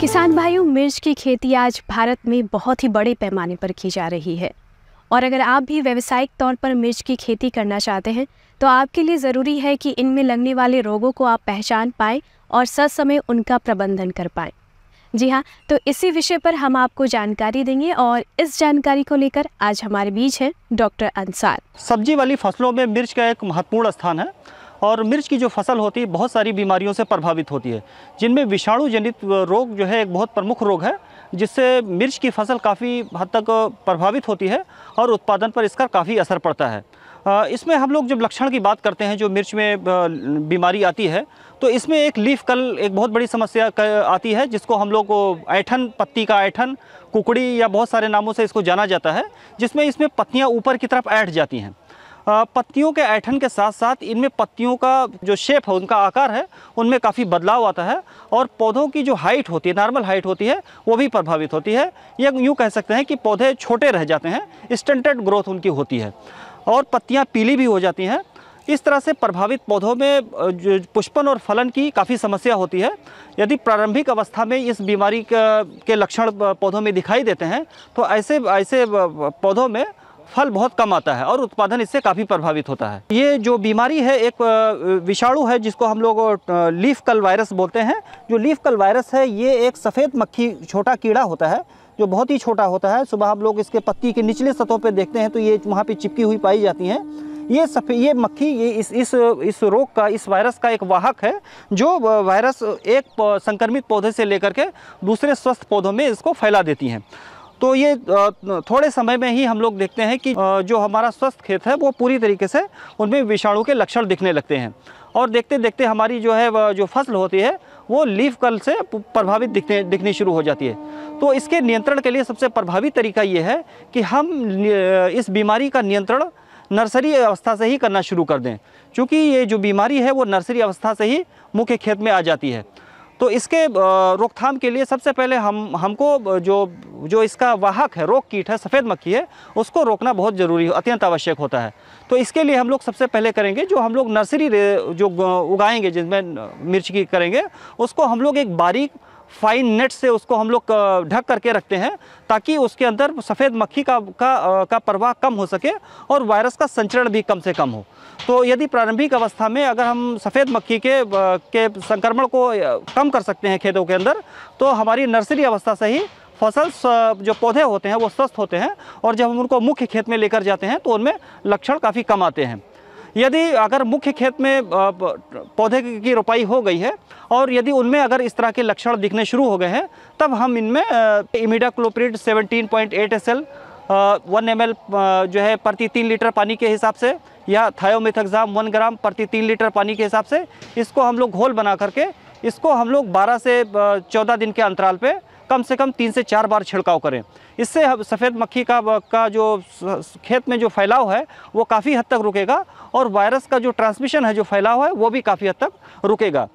किसान भाइयों मिर्च की खेती आज भारत में बहुत ही बड़े पैमाने पर की जा रही है और अगर आप भी व्यवसायिक तौर पर मिर्च की खेती करना चाहते हैं तो आपके लिए ज़रूरी है कि इनमें लगने वाले रोगों को आप पहचान पाएँ और ससमय उनका प्रबंधन कर पाएँ जी हाँ तो इसी विषय पर हम आपको जानकारी देंगे और इस जानकारी को लेकर आज हमारे बीच है डॉक्टर अंसार सब्जी वाली फसलों में मिर्च का एक महत्वपूर्ण स्थान है और मिर्च की जो फसल होती है बहुत सारी बीमारियों से प्रभावित होती है जिनमें विषाणु जनित रोग जो है एक बहुत प्रमुख रोग है जिससे मिर्च की फसल काफ़ी हद तक प्रभावित होती है और उत्पादन पर इसका काफ़ी असर पड़ता है इसमें हम लोग जब लक्षण की बात करते हैं जो मिर्च में बीमारी आती है तो इसमें एक लीफ कल एक बहुत बड़ी समस्या आती है जिसको हम लोग ऐठन पत्ती का ऐठन कुकड़ी या बहुत सारे नामों से इसको जाना जाता है जिसमें इसमें पत्तियाँ ऊपर की तरफ ऐठ जाती हैं पत्तियों के ऐठन के साथ साथ इनमें पत्तियों का जो शेप है उनका आकार है उनमें काफ़ी बदलाव आता है और पौधों की जो हाइट होती है नॉर्मल हाइट होती है वो भी प्रभावित होती है या यूँ कह सकते हैं कि पौधे छोटे रह जाते हैं स्टंटेड ग्रोथ उनकी होती है और पत्तियाँ पीली भी हो जाती हैं इस तरह से प्रभावित पौधों में पुष्पन और फलन की काफ़ी समस्या होती है यदि प्रारंभिक अवस्था में इस बीमारी के लक्षण पौधों में दिखाई देते हैं तो ऐसे ऐसे पौधों में फल बहुत कम आता है और उत्पादन इससे काफ़ी प्रभावित होता है ये जो बीमारी है एक विषाणु है जिसको हम लोग लीफ कल वायरस बोलते हैं जो लीफ कल वायरस है ये एक सफ़ेद मक्खी छोटा कीड़ा होता है जो बहुत ही छोटा होता है सुबह हम लोग इसके पत्ती के निचले सतहों पर देखते हैं तो ये वहाँ पर चिपकी हुई पाई जाती हैं ये सफ़े ये मक्खी ये इस इस इस रोग का इस वायरस का एक वाहक है जो वायरस एक संक्रमित पौधे से लेकर के दूसरे स्वस्थ पौधों में इसको फैला देती हैं तो ये थोड़े समय में ही हम लोग देखते हैं कि जो हमारा स्वस्थ खेत है वो पूरी तरीके से उनमें विषाणु के लक्षण दिखने लगते हैं और देखते देखते हमारी जो है जो फसल होती है वो लीफ कल से प्रभावित दिखने दिखनी शुरू हो जाती है तो इसके नियंत्रण के लिए सबसे प्रभावी तरीका ये है कि हम इस बीमारी का नियंत्रण नर्सरी अवस्था से ही करना शुरू कर दें क्योंकि ये जो बीमारी है वो नर्सरी अवस्था से ही मुख्य खेत में आ जाती है तो इसके रोकथाम के लिए सबसे पहले हम हमको जो जो इसका वाहक है रोग कीट है सफ़ेद मक्खी है उसको रोकना बहुत ज़रूरी अत्यंत आवश्यक होता है तो इसके लिए हम लोग सबसे पहले करेंगे जो हम लोग नर्सरी जो उगाएंगे जिसमें मिर्च की करेंगे उसको हम लोग एक बारीक फाइन नेट से उसको हम लोग ढक करके रखते हैं ताकि उसके अंदर सफ़ेद मक्खी का का, का प्रवाह कम हो सके और वायरस का संचरण भी कम से कम हो तो यदि प्रारंभिक अवस्था में अगर हम सफ़ेद मक्खी के के संक्रमण को कम कर सकते हैं खेतों के अंदर तो हमारी नर्सरी अवस्था से ही फसल जो पौधे होते हैं वो स्वस्थ होते हैं और जब हम उनको मुख्य खेत में लेकर जाते हैं तो उनमें लक्षण काफ़ी कम आते हैं यदि अगर मुख्य खेत में पौधे की रोपाई हो गई है और यदि उनमें अगर इस तरह के लक्षण दिखने शुरू हो गए हैं तब हम इनमें imidacloprid seventeen point eight S L one M L जो है प्रति तीन लीटर पानी के हिसाब से या थायोमिथग्जाम वन ग्राम प्रति तीन लीटर पानी के हिसाब से इसको हम लोग घोल बना करके इसको हम लोग 12 से 14 दिन के अंतराल पे कम से कम तीन से चार बार छिड़काव करें इससे सफ़ेद मक्खी का का जो खेत में जो फैलाव है वो काफ़ी हद तक रुकेगा और वायरस का जो ट्रांसमिशन है जो फैलाव है वो भी काफ़ी हद तक रुकेगा